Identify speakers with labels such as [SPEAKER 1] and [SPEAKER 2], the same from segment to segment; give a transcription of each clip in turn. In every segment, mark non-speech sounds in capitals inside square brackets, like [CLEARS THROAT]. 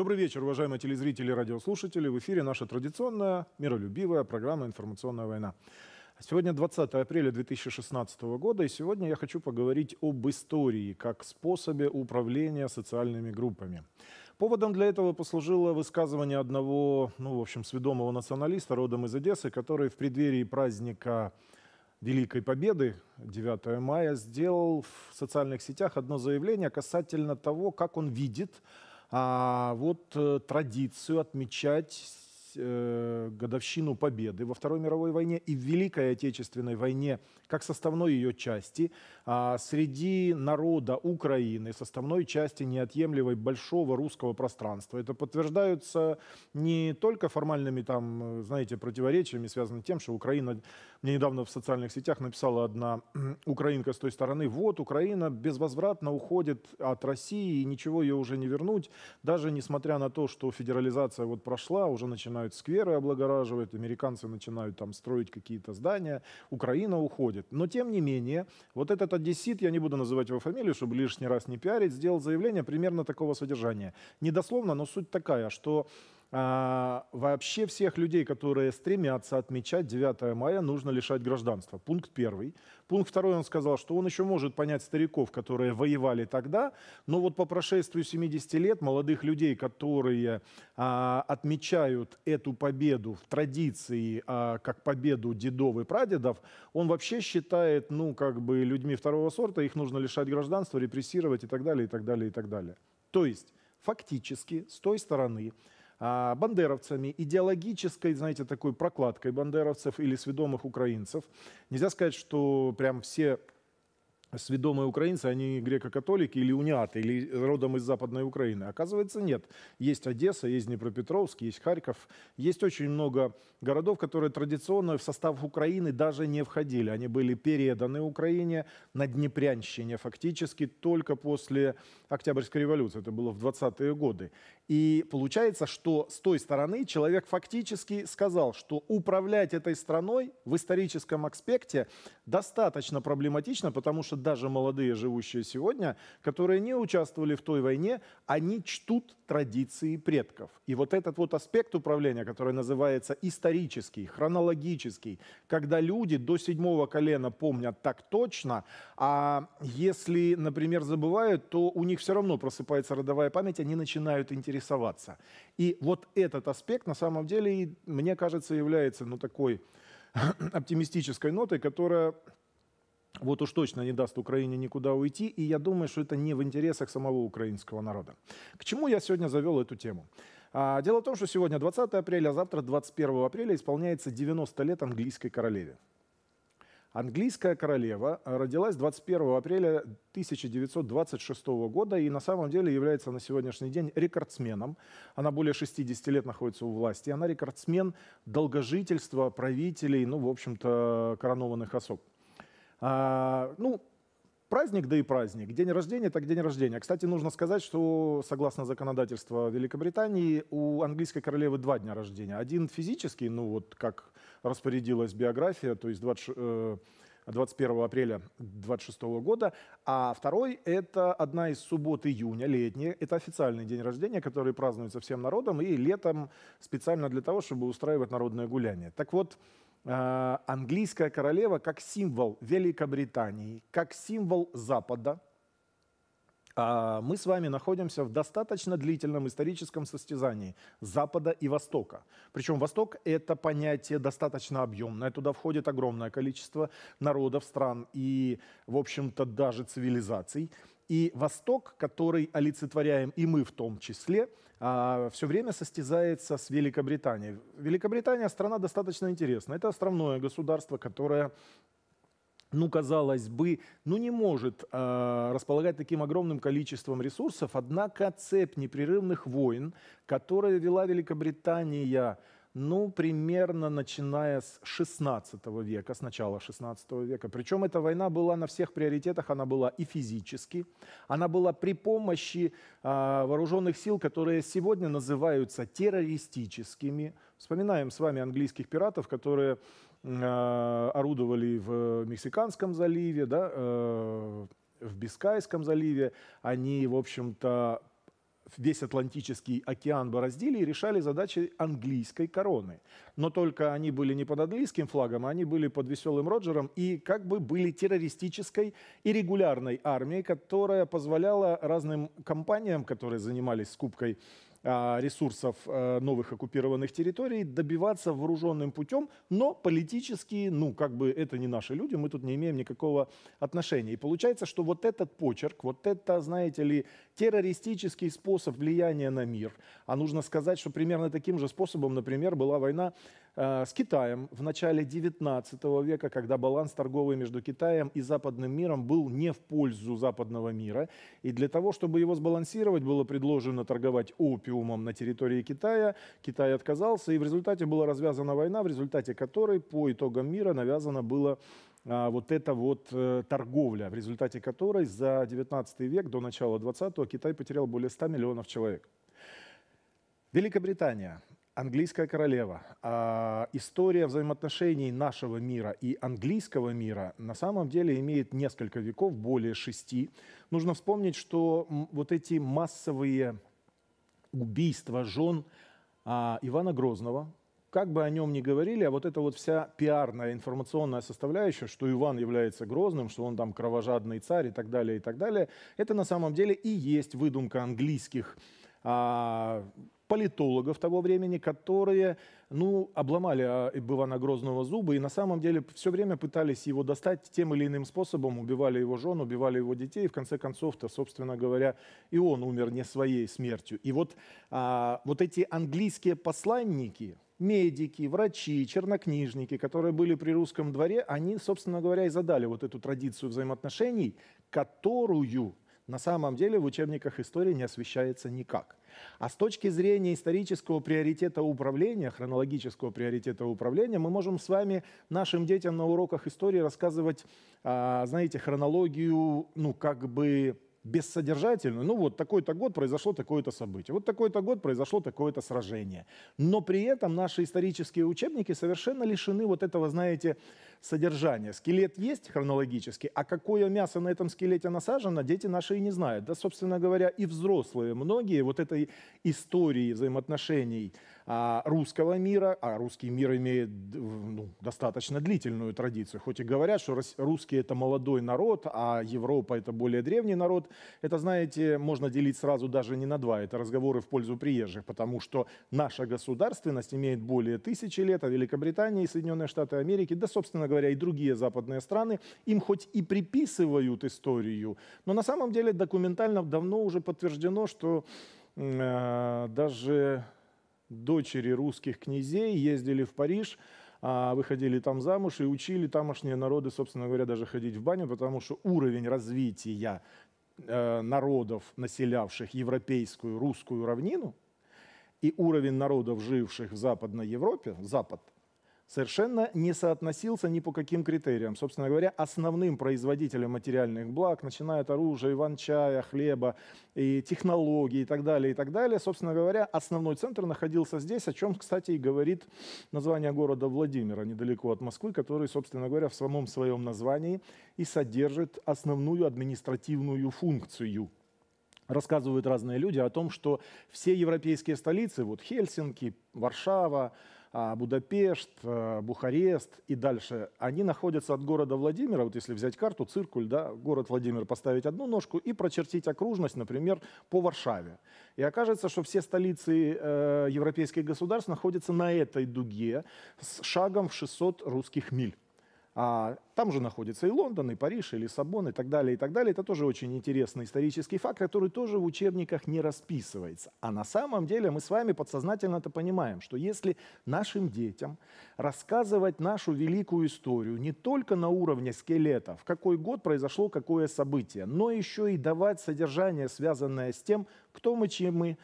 [SPEAKER 1] Добрый вечер, уважаемые телезрители и радиослушатели. В эфире наша традиционная, миролюбивая программа «Информационная война». Сегодня 20 апреля 2016 года, и сегодня я хочу поговорить об истории как способе управления социальными группами. Поводом для этого послужило высказывание одного, ну, в общем, сведомого националиста, родом из Одессы, который в преддверии праздника Великой Победы 9 мая сделал в социальных сетях одно заявление касательно того, как он видит а, вот э, традицию отмечать отметить э, годовщину победы во Второй мировой войне и в Великой Отечественной войне как составной ее части. А среди народа Украины составной части неотъемлемой большого русского пространства. Это подтверждается не только формальными там, знаете, противоречиями, связанными тем, что Украина... Мне недавно в социальных сетях написала одна [CLEARS THROAT] украинка с той стороны, вот Украина безвозвратно уходит от России и ничего ее уже не вернуть, даже несмотря на то, что федерализация вот прошла, уже начиная начинают скверы облагораживать, американцы начинают там строить какие-то здания, Украина уходит. Но тем не менее, вот этот одессит, я не буду называть его фамилию, чтобы лишний раз не пиарить, сделал заявление примерно такого содержания. Недословно, но суть такая, что а, вообще всех людей, которые стремятся отмечать 9 мая, нужно лишать гражданства. Пункт первый. Пункт второй, он сказал, что он еще может понять стариков, которые воевали тогда, но вот по прошествию 70 лет молодых людей, которые а, отмечают эту победу в традиции а, как победу дедов и прадедов, он вообще считает, ну, как бы людьми второго сорта, их нужно лишать гражданства, репрессировать и так далее, и так далее, и так далее. То есть, фактически, с той стороны, а, бандеровцами, идеологической, знаете, такой прокладкой бандеровцев или сведомых украинцев. Нельзя сказать, что прям все сведомые украинцы, они греко-католики или униаты, или родом из Западной Украины. Оказывается, нет. Есть Одесса, есть Днепропетровск, есть Харьков. Есть очень много городов, которые традиционно в состав Украины даже не входили. Они были переданы Украине на Днепрянщине фактически только после Октябрьской революции. Это было в 20-е годы. И получается, что с той стороны человек фактически сказал, что управлять этой страной в историческом аспекте достаточно проблематично, потому что пишут даже молодые, живущие сегодня, которые не участвовали в той войне, они чтут традиции предков. И вот этот вот аспект управления, который называется исторический, хронологический, когда люди до седьмого колена помнят так точно, а если, например, забывают, то у них все равно просыпается родовая память, они начинают интересоваться. И вот этот аспект на самом деле, мне кажется, является ну, такой [CLEARS THROAT] оптимистической нотой, которая вот уж точно не даст Украине никуда уйти, и я думаю, что это не в интересах самого украинского народа. К чему я сегодня завел эту тему? А, дело в том, что сегодня 20 апреля, а завтра 21 апреля исполняется 90 лет английской королеве. Английская королева родилась 21 апреля 1926 года и на самом деле является на сегодняшний день рекордсменом. Она более 60 лет находится у власти. Она рекордсмен долгожительства правителей, ну, в общем-то, коронованных особ. А, ну, праздник, да и праздник. День рождения, так день рождения. Кстати, нужно сказать, что согласно законодательству Великобритании у английской королевы два дня рождения. Один физический, ну вот как распорядилась биография, то есть 20, 21 э, апреля 26 года, а второй — это одна из суббот июня, летняя. Это официальный день рождения, который празднуется всем народом и летом специально для того, чтобы устраивать народное гуляние. Так вот, а, английская королева как символ Великобритании, как символ Запада, а, мы с вами находимся в достаточно длительном историческом состязании Запада и Востока. Причем Восток – это понятие достаточно объемное, туда входит огромное количество народов, стран и, в общем-то, даже цивилизаций. И Восток, который олицетворяем и мы в том числе, а, все время состязается с Великобританией. Великобритания страна достаточно интересная. Это островное государство, которое ну, казалось бы, ну не может э, располагать таким огромным количеством ресурсов, однако цепь непрерывных войн, которые вела Великобритания ну, примерно начиная с 16 века, с начала 16 века. Причем эта война была на всех приоритетах, она была и физически, она была при помощи э, а, вооруженных сил, которые сегодня называются террористическими. Вспоминаем с вами английских пиратов, которые э, орудовали в Мексиканском заливе, да, э, в Бискайском заливе. Они, в общем-то, весь Атлантический океан бороздили и решали задачи английской короны. Но только они были не под английским флагом, а они были под веселым Роджером и как бы были террористической и регулярной армией, которая позволяла разным компаниям, которые занимались скупкой а, ресурсов э, новых оккупированных территорий, добиваться вооруженным путем, но политически, ну, как бы это не наши люди, мы тут не имеем никакого отношения. И получается, что вот этот почерк, вот это, знаете ли, террористический способ влияния на мир, а нужно сказать, что примерно таким же способом, например, была война Э, с Китаем в начале XIX века, когда баланс торговый между Китаем и западным миром был не в пользу западного мира. И для того, чтобы его сбалансировать, было предложено торговать опиумом на территории Китая. Китай отказался, и в результате была развязана война, в результате которой по итогам мира навязана была а, вот эта вот э, торговля, в результате которой за 19 век до начала 20-го Китай потерял более 100 миллионов человек. Великобритания английская королева. А, история взаимоотношений нашего мира и английского мира на самом деле имеет несколько веков, более шести. Нужно вспомнить, что вот эти массовые убийства жен а, Ивана Грозного, как бы о нем ни говорили, а вот эта вот вся пиарная информационная составляющая, что Иван является грозным, что он там кровожадный царь и так далее, и так далее, это на самом деле и есть выдумка английских а, политологов того времени, которые, ну, обломали а, Ивана Грозного зубы и на самом деле все время пытались его достать тем или иным способом, убивали его жен, убивали его детей, и в конце концов-то, собственно говоря, и он умер не своей смертью. И вот, а, вот эти английские посланники, медики, врачи, чернокнижники, которые были при русском дворе, они, собственно говоря, и задали вот эту традицию взаимоотношений, которую на самом деле в учебниках истории не освещается никак. А с точки зрения исторического приоритета управления, хронологического приоритета управления, мы можем с вами нашим детям на уроках истории рассказывать, а, знаете, хронологию, ну, как бы бессодержательную. Ну вот такой-то год произошло такое-то событие, вот такой-то год произошло такое-то сражение. Но при этом наши исторические учебники совершенно лишены вот этого, знаете, содержание. Скелет есть хронологически, а какое мясо на этом скелете насажено, дети наши и не знают. Да, собственно говоря, и взрослые многие вот этой истории взаимоотношений а, русского мира, а русский мир имеет ну, достаточно длительную традицию, хоть и говорят, что русские это молодой народ, а Европа это более древний народ, это, знаете, можно делить сразу даже не на два, это разговоры в пользу приезжих, потому что наша государственность имеет более тысячи лет, а Великобритания и Соединенные Штаты Америки, да, собственно говоря, и другие западные страны, им хоть и приписывают историю, но на самом деле документально давно уже подтверждено, что э, даже дочери русских князей ездили в Париж, а, выходили там замуж и учили тамошние народы, собственно говоря, даже ходить в баню, потому что уровень развития э, народов, населявших европейскую русскую равнину, и уровень народов, живших в Западной Европе, Запад – совершенно не соотносился ни по каким критериям. Собственно говоря, основным производителем материальных благ, начиная от оружия, иван-чая, хлеба, и технологий и так далее, и так далее, собственно говоря, основной центр находился здесь, о чем, кстати, и говорит название города Владимира, недалеко от Москвы, который, собственно говоря, в самом своем названии и содержит основную административную функцию рассказывают разные люди о том, что все европейские столицы, вот Хельсинки, Варшава, а, Будапешт, а, Бухарест и дальше, они находятся от города Владимира, вот если взять карту, циркуль, да, город Владимир, поставить одну ножку и прочертить окружность, например, по Варшаве. И окажется, что все столицы э, европейских государств находятся на этой дуге с шагом в 600 русских миль. А, там же находится и Лондон, и Париж, и Лиссабон, и так далее, и так далее. Это тоже очень интересный исторический факт, который тоже в учебниках не расписывается. А на самом деле мы с вами подсознательно это понимаем, что если нашим детям рассказывать нашу великую историю не только на уровне скелета, в какой год произошло какое событие, но еще и давать содержание, связанное с тем, кто мы, чем мы,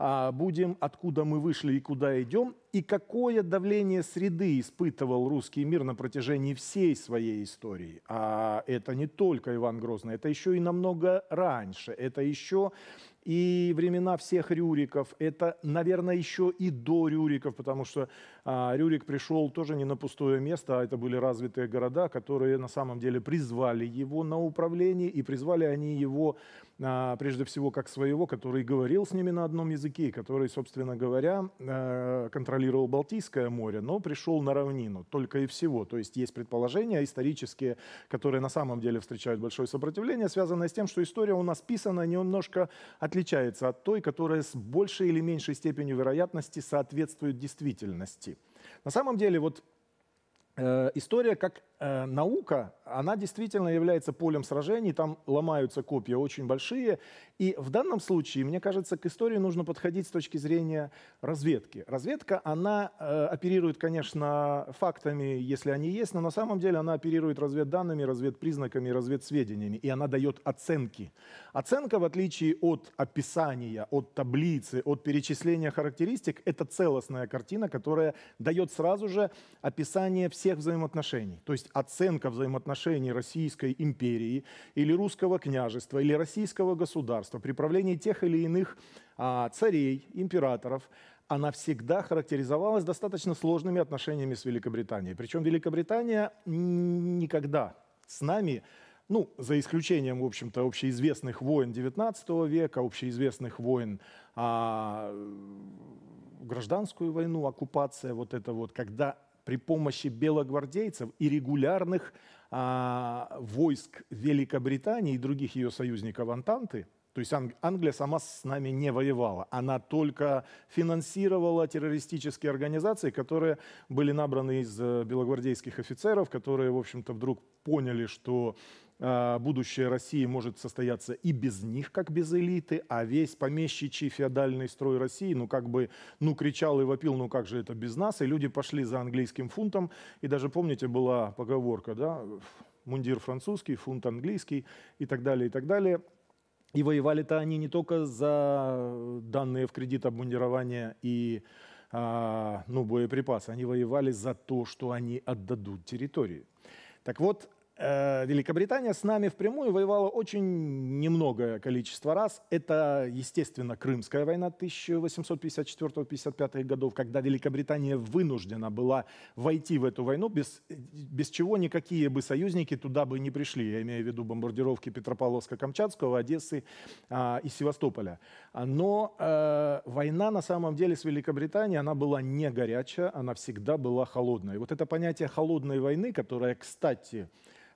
[SPEAKER 1] а, будем, откуда мы вышли и куда идем, и какое давление среды испытывал русский мир на протяжении всей своей истории. А это не только Иван Грозный, это еще и намного раньше, это еще и времена всех Рюриков. Это, наверное, еще и до Рюриков, потому что а, Рюрик пришел тоже не на пустое место, а это были развитые города, которые на самом деле призвали его на управление, и призвали они его а, прежде всего как своего, который говорил с ними на одном языке, который, собственно говоря, а, контролировал Балтийское море, но пришел на равнину, только и всего. То есть есть предположения исторические, которые на самом деле встречают большое сопротивление, связанное с тем, что история у нас писана немножко отлично отличается от той, которая с большей или меньшей степенью вероятности соответствует действительности. На самом деле, вот э, история как Э, наука, она действительно является полем сражений, там ломаются копья очень большие. И в данном случае, мне кажется, к истории нужно подходить с точки зрения разведки. Разведка, она э, оперирует, конечно, фактами, если они есть, но на самом деле она оперирует разведданными, разведпризнаками, разведсведениями, и она дает оценки. Оценка, в отличие от описания, от таблицы, от перечисления характеристик, это целостная картина, которая дает сразу же описание всех взаимоотношений. То есть есть оценка взаимоотношений Российской империи или русского княжества или российского государства при правлении тех или иных а, царей, императоров, она всегда характеризовалась достаточно сложными отношениями с Великобританией. Причем Великобритания никогда с нами ну, за исключением, в общем-то, общеизвестных войн XIX века, общеизвестных войн, а, гражданскую войну, оккупация, вот это вот, когда при помощи белогвардейцев и регулярных а, войск Великобритании и других ее союзников Антанты, то есть Англия сама с нами не воевала, она только финансировала террористические организации, которые были набраны из э, белогвардейских офицеров, которые, в общем-то, вдруг поняли, что а, будущее России может состояться и без них, как без элиты, а весь помещичий феодальный строй России, ну как бы, ну кричал и вопил, ну как же это без нас, и люди пошли за английским фунтом, и даже, помните, была поговорка, да, мундир французский, фунт английский и так далее, и так далее. И воевали-то они не только за данные в кредит обмундирования и а, ну, боеприпасы, они воевали за то, что они отдадут территории. Так вот, Э, Великобритания с нами впрямую воевала очень немногое количество раз. Это, естественно, Крымская война 1854-55 годов, когда Великобритания вынуждена была войти в эту войну, без, без чего никакие бы союзники туда бы не пришли. Я имею в виду бомбардировки Петропавловска-Камчатского, Одессы а, и Севастополя. А, но а, война на самом деле с Великобританией, она была не горячая, она всегда была холодная. И вот это понятие холодной войны, которое, кстати,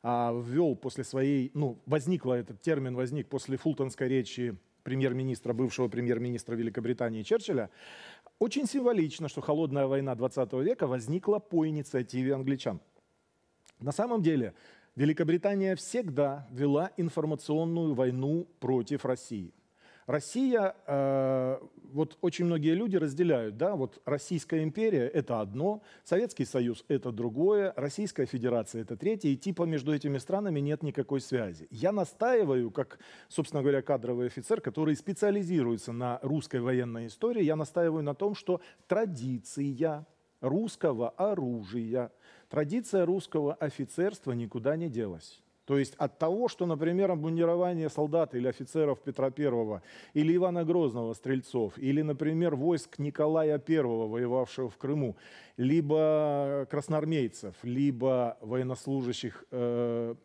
[SPEAKER 1] а, ввел после своей, ну, возникла этот термин, возник после фултонской речи премьер-министра, бывшего премьер-министра Великобритании Черчилля, очень символично, что холодная война 20 века возникла по инициативе англичан. На самом деле Великобритания всегда вела информационную войну против России – Россия, э, вот очень многие люди разделяют, да, вот Российская империя – это одно, Советский Союз – это другое, Российская Федерация – это третье, и типа между этими странами нет никакой связи. Я настаиваю, как, собственно говоря, кадровый офицер, который специализируется на русской военной истории, я настаиваю на том, что традиция русского оружия, традиция русского офицерства никуда не делась. То есть от того, что, например, обмундирование солдат или офицеров Петра I, или Ивана Грозного стрельцов, или, например, войск Николая I, воевавшего в Крыму, либо красноармейцев, либо военнослужащих э,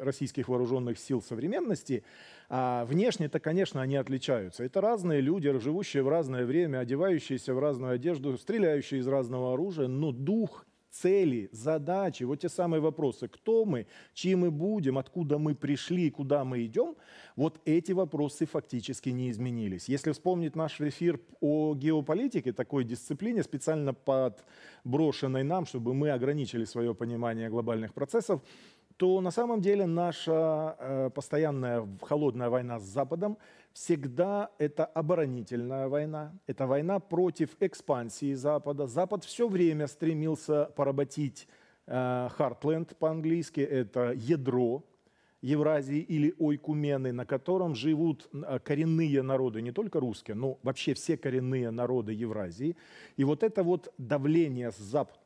[SPEAKER 1] российских вооруженных сил современности, а внешне-то, конечно, они отличаются. Это разные люди, живущие в разное время, одевающиеся в разную одежду, стреляющие из разного оружия, но дух цели, задачи, вот те самые вопросы, кто мы, чьи мы будем, откуда мы пришли, и куда мы идем, вот эти вопросы фактически не изменились. Если вспомнить наш эфир о геополитике, такой дисциплине, специально подброшенной нам, чтобы мы ограничили свое понимание глобальных процессов, то на самом деле наша э, постоянная холодная война с Западом – всегда это оборонительная война, это война против экспансии Запада. Запад все время стремился поработить Хартленд э, по-английски, это ядро Евразии или Ойкумены, на котором живут э, коренные народы, не только русские, но вообще все коренные народы Евразии. И вот это вот давление с запада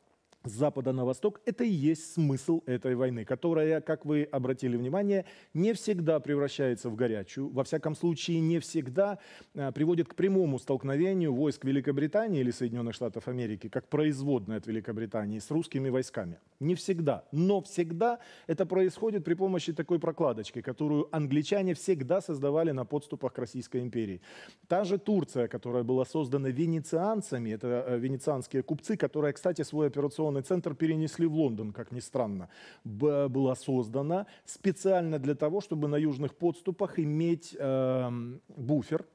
[SPEAKER 1] с запада на восток, это и есть смысл этой войны, которая, как вы обратили внимание, не всегда превращается в горячую, во всяком случае не всегда а, приводит к прямому столкновению войск Великобритании или Соединенных Штатов Америки, как производная от Великобритании, с русскими войсками. Не всегда, но всегда это происходит при помощи такой прокладочки, которую англичане всегда создавали на подступах к Российской империи. Та же Турция, которая была создана венецианцами, это э, венецианские купцы, которые, кстати, свой операционный информационный центр перенесли в Лондон, как ни странно, была создана специально для того, чтобы на южных подступах иметь э, буфер,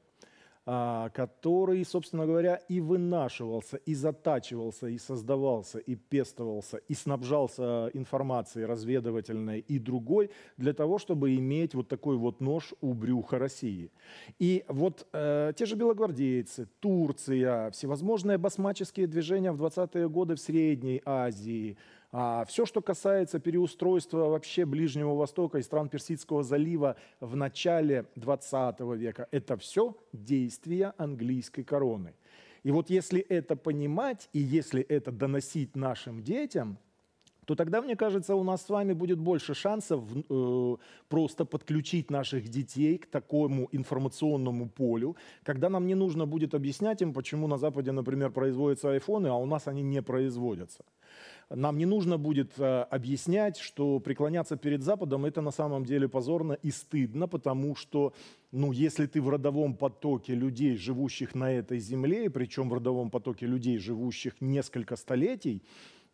[SPEAKER 1] а, который, собственно говоря, и вынашивался, и затачивался, и создавался, и пестовался, и снабжался информацией разведывательной и другой для того, чтобы иметь вот такой вот нож у брюха России. И вот э, те же белогвардейцы, Турция, всевозможные басмаческие движения в 20-е годы в Средней Азии – а, все, что касается переустройства вообще Ближнего Востока и стран Персидского залива в начале 20 века, это все действия английской короны. И вот если это понимать и если это доносить нашим детям, то тогда, мне кажется, у нас с вами будет больше шансов э, просто подключить наших детей к такому информационному полю, когда нам не нужно будет объяснять им, почему на Западе, например, производятся айфоны, а у нас они не производятся нам не нужно будет э, объяснять, что преклоняться перед Западом это на самом деле позорно и стыдно, потому что, ну, если ты в родовом потоке людей, живущих на этой земле, причем в родовом потоке людей, живущих несколько столетий,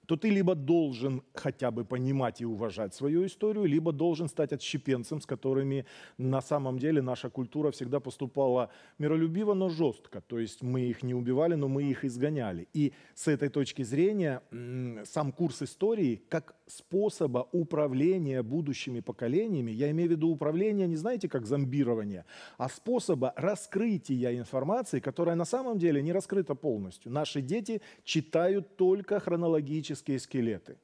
[SPEAKER 1] то ты либо должен хотя бы понимать и уважать свою историю, либо должен стать отщепенцем, с которыми на самом деле наша культура всегда поступала миролюбиво, но жестко. То есть мы их не убивали, но мы их изгоняли. И с этой точки зрения сам курс истории как способа управления будущими поколениями, я имею в виду управление, не знаете, как зомбирование, а способа раскрытия информации, которая на самом деле не раскрыта полностью. Наши дети читают только хронологически человеческие скелеты.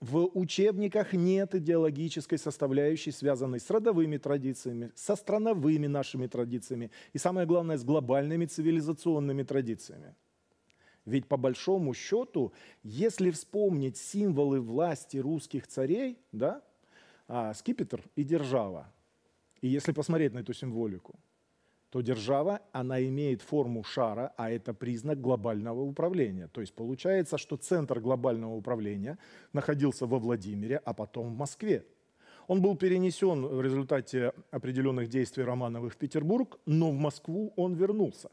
[SPEAKER 1] В учебниках нет идеологической составляющей, связанной с родовыми традициями, со страновыми нашими традициями и, самое главное, с глобальными цивилизационными традициями. Ведь по большому счету, если вспомнить символы власти русских царей, да, а, скипетр и держава, и если посмотреть на эту символику – то держава, она имеет форму шара, а это признак глобального управления. То есть получается, что центр глобального управления находился во Владимире, а потом в Москве. Он был перенесен в результате определенных действий Романовых в Петербург, но в Москву он вернулся.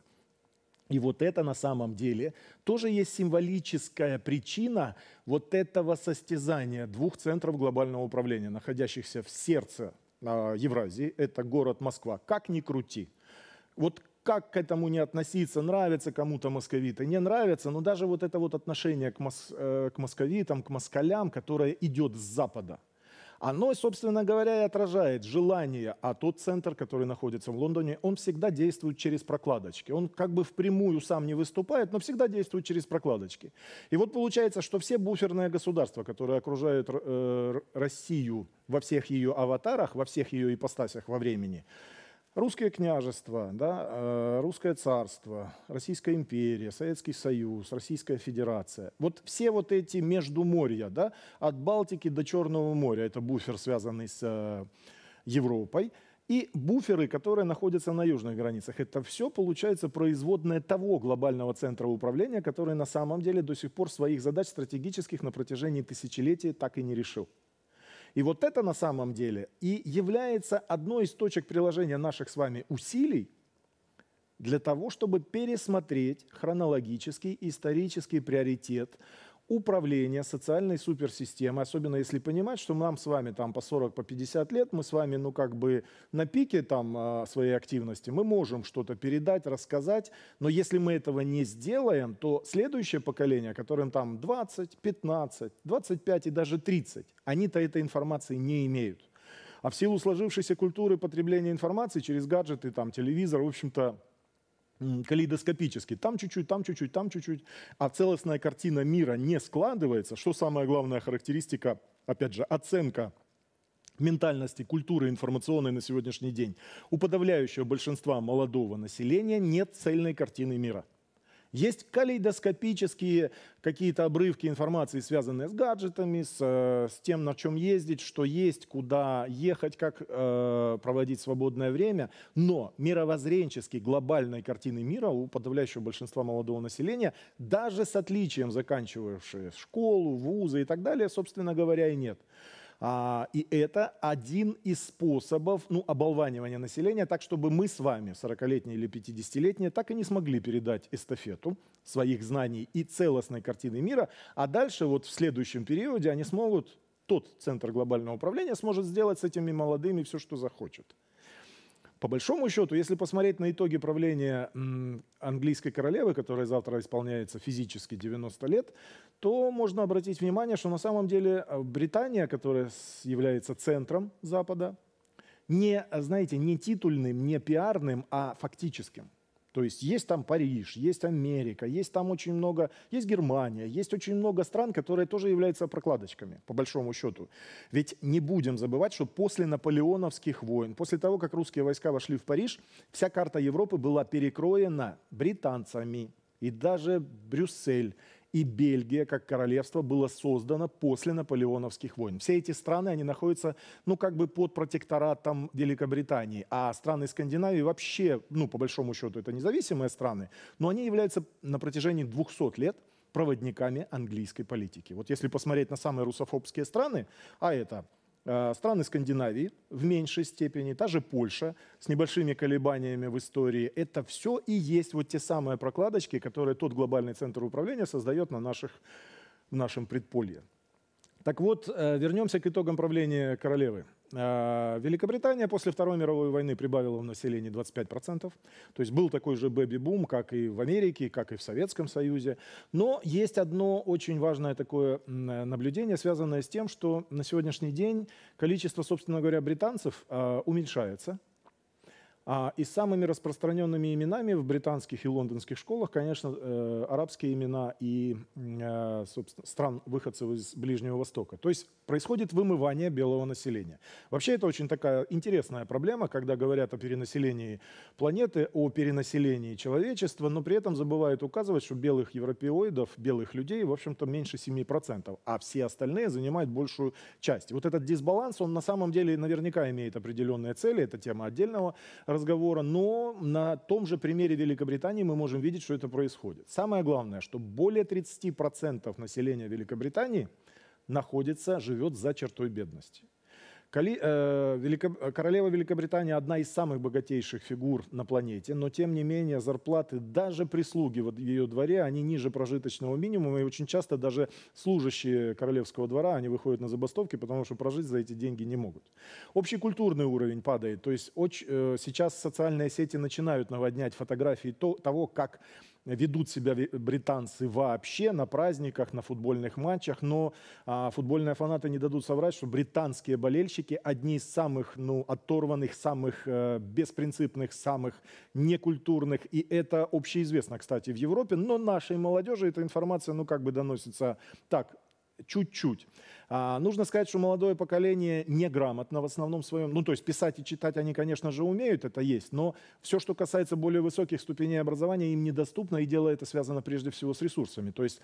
[SPEAKER 1] И вот это на самом деле тоже есть символическая причина вот этого состязания двух центров глобального управления, находящихся в сердце а, Евразии, это город Москва. Как ни крути, вот как к этому не относиться, нравится кому-то московиты, не нравится, но даже вот это вот отношение к, мос, э, к московитам, к москалям, которое идет с Запада, оно, собственно говоря, и отражает желание, а тот центр, который находится в Лондоне, он всегда действует через прокладочки. Он как бы впрямую сам не выступает, но всегда действует через прокладочки. И вот получается, что все буферные государства, которые окружают э, Россию во всех ее аватарах, во всех ее ипостасях во времени, Русское княжество, да, э, русское царство, Российская империя, Советский Союз, Российская Федерация. Вот все вот эти междуморья, да, от Балтики до Черного моря, это буфер, связанный с э, Европой, и буферы, которые находятся на южных границах. Это все, получается, производное того глобального центра управления, который на самом деле до сих пор своих задач стратегических на протяжении тысячелетий так и не решил. И вот это на самом деле и является одной из точек приложения наших с вами усилий для того, чтобы пересмотреть хронологический исторический приоритет управление социальной суперсистемой, особенно если понимать, что нам с вами там по 40, по 50 лет, мы с вами, ну, как бы на пике там а, своей активности, мы можем что-то передать, рассказать, но если мы этого не сделаем, то следующее поколение, которым там 20, 15, 25 и даже 30, они-то этой информации не имеют. А в силу сложившейся культуры потребления информации через гаджеты, там, телевизор, в общем-то, калейдоскопически. Там чуть-чуть, там чуть-чуть, там чуть-чуть. А целостная картина мира не складывается. Что самая главная характеристика, опять же, оценка ментальности, культуры информационной на сегодняшний день. У подавляющего большинства молодого населения нет цельной картины мира – есть калейдоскопические какие-то обрывки информации, связанные с гаджетами, с, э, с тем, на чем ездить, что есть, куда ехать, как э, проводить свободное время. Но мировоззренчески глобальной картины мира у подавляющего большинства молодого населения, даже с отличием заканчивающие школу, вузы и так далее, собственно говоря, и нет. А, и это один из способов ну, оболванивания населения, так чтобы мы с вами, 40-летние или 50-летние, так и не смогли передать эстафету своих знаний и целостной картины мира, а дальше вот в следующем периоде они смогут, тот центр глобального управления сможет сделать с этими молодыми все, что захочет. По большому счету, если посмотреть на итоги правления английской королевы, которая завтра исполняется физически 90 лет, то можно обратить внимание, что на самом деле э, Британия, которая является центром Запада, не, э, знаете, не титульным, не пиарным, а фактическим. То есть есть там Париж, есть Америка, есть там очень много, есть Германия, есть очень много стран, которые тоже являются прокладочками, по большому счету. Ведь не будем забывать, что после наполеоновских войн, после того, как русские войска вошли в Париж, вся карта Европы была перекроена британцами, и даже Брюссель, и Бельгия как королевство было создано после наполеоновских войн. Все эти страны, они находятся, ну, как бы под протекторатом Великобритании, а страны Скандинавии вообще, ну, по большому счету, это независимые страны, но они являются на протяжении 200 лет проводниками английской политики. Вот если посмотреть на самые русофобские страны, а это Э, страны Скандинавии в меньшей степени, та же Польша с небольшими колебаниями в истории. Это все и есть вот те самые прокладочки, которые тот глобальный центр управления создает на наших, в нашем предполье. Так вот, э, вернемся к итогам правления королевы а, Великобритания после Второй мировой войны прибавила в населении 25%. То есть был такой же бэби-бум, как и в Америке, как и в Советском Союзе. Но есть одно очень важное такое наблюдение, связанное с тем, что на сегодняшний день количество, собственно говоря, британцев а, уменьшается – а, и самыми распространенными именами в британских и лондонских школах, конечно, э, арабские имена и э, собственно, стран выходцев из Ближнего Востока. То есть происходит вымывание белого населения. Вообще это очень такая интересная проблема, когда говорят о перенаселении планеты, о перенаселении человечества, но при этом забывают указывать, что белых европеоидов, белых людей, в общем-то, меньше 7%, а все остальные занимают большую часть. Вот этот дисбаланс, он на самом деле наверняка имеет определенные цели, это тема отдельного разговора, но на том же примере Великобритании мы можем видеть, что это происходит. Самое главное, что более 30% населения Великобритании находится, живет за чертой бедности. Коли, э, Велико, королева Великобритании одна из самых богатейших фигур на планете, но тем не менее зарплаты даже прислуги в ее дворе, они ниже прожиточного минимума, и очень часто даже служащие королевского двора, они выходят на забастовки, потому что прожить за эти деньги не могут. Общий культурный уровень падает, то есть очень, э, сейчас социальные сети начинают наводнять фотографии то, того, как ведут себя британцы вообще на праздниках, на футбольных матчах, но а, футбольные фанаты не дадут соврать, что британские болельщики одни из самых ну, оторванных, самых э, беспринципных, самых некультурных, и это общеизвестно, кстати, в Европе, но нашей молодежи эта информация, ну, как бы доносится так, чуть-чуть. А, нужно сказать, что молодое поколение неграмотно в основном своем. Ну, то есть писать и читать они, конечно же, умеют, это есть, но все, что касается более высоких ступеней образования, им недоступно, и дело это связано прежде всего с ресурсами. То есть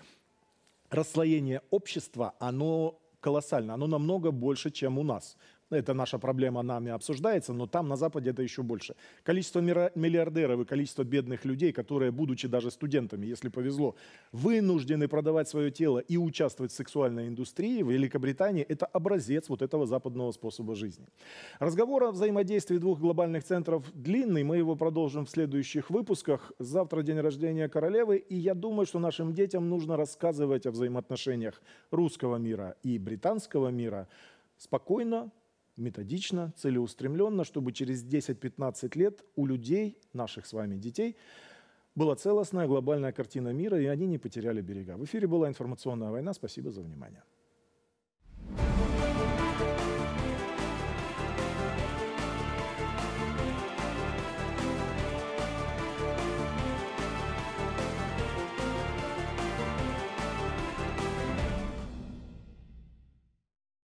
[SPEAKER 1] расслоение общества, оно колоссально, оно намного больше, чем у нас это наша проблема нами обсуждается, но там на Западе это еще больше. Количество миллиардеров и количество бедных людей, которые, будучи даже студентами, если повезло, вынуждены продавать свое тело и участвовать в сексуальной индустрии в Великобритании, это образец вот этого западного способа жизни. Разговор о взаимодействии двух глобальных центров длинный, мы его продолжим в следующих выпусках. Завтра день рождения королевы, и я думаю, что нашим детям нужно рассказывать о взаимоотношениях русского мира и британского мира спокойно, методично, целеустремленно, чтобы через 10-15 лет у людей, наших с вами детей, была целостная глобальная картина мира, и они не потеряли берега. В эфире была информационная война. Спасибо за внимание.